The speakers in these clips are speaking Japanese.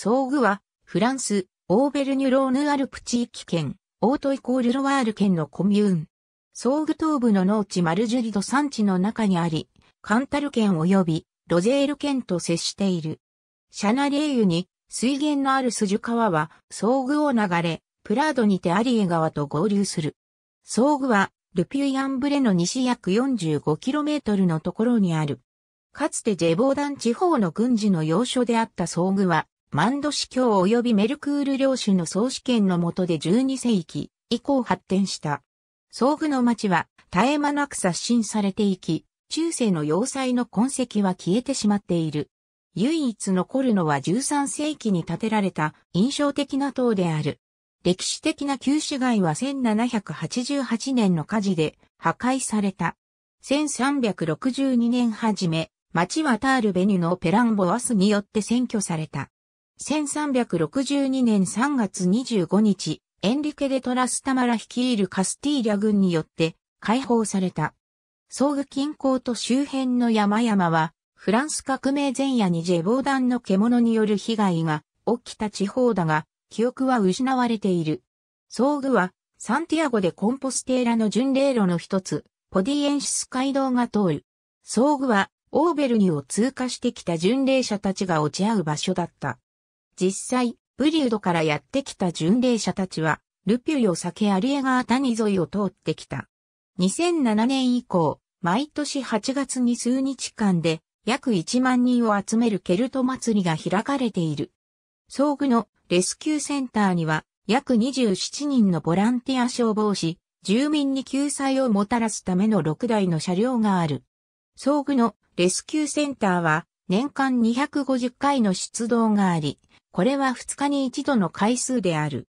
総具は、フランス、オーベルニュローヌアルプ地域圏、オートイコールロワール県のコミューン。総具東部の農地マルジュリド山地の中にあり、カンタル県及びロゼール県と接している。シャナレーユに水源のあるスジュ川は総具を流れ、プラードにてアリエ川と合流する。総具はルピューアンブレの西約 45km のところにある。かつてジェボーダン地方の軍事の要所であった総具は、マンド司教及びメルクール領主の総主権の下で12世紀以降発展した。総具の町は絶え間なく刷新されていき、中世の要塞の痕跡は消えてしまっている。唯一残るのは13世紀に建てられた印象的な塔である。歴史的な旧市街は1788年の火事で破壊された。1362年はじめ、町はタールベニュのペランボアスによって占拠された。1362年3月25日、エンリケ・デ・トラスタマラ率いるカスティーリャ軍によって解放された。総具近郊と周辺の山々は、フランス革命前夜にジェボーダンの獣による被害が起きた地方だが、記憶は失われている。総具は、サンティアゴでコンポステーラの巡礼路の一つ、ポディエンシス街道が通る。総具は、オーベルニュを通過してきた巡礼者たちが落ち合う場所だった。実際、ブリュードからやってきた巡礼者たちは、ルピューを避けアリエガー谷沿いを通ってきた。2007年以降、毎年8月に数日間で約1万人を集めるケルト祭りが開かれている。遭遇のレスキューセンターには約27人のボランティア消防士、住民に救済をもたらすための6台の車両がある。遭遇のレスキューセンターは年間250回の出動があり、これは2日に一度の回数である。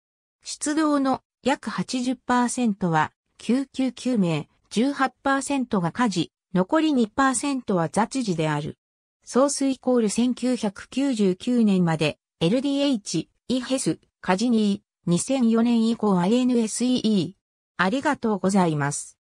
出動の約80%は救急救命、18%が火事、残り2%は雑事である。総水イコール1999年まで LDH、イヘス、カジニー、2004年以降 INSEE。ありがとうございます。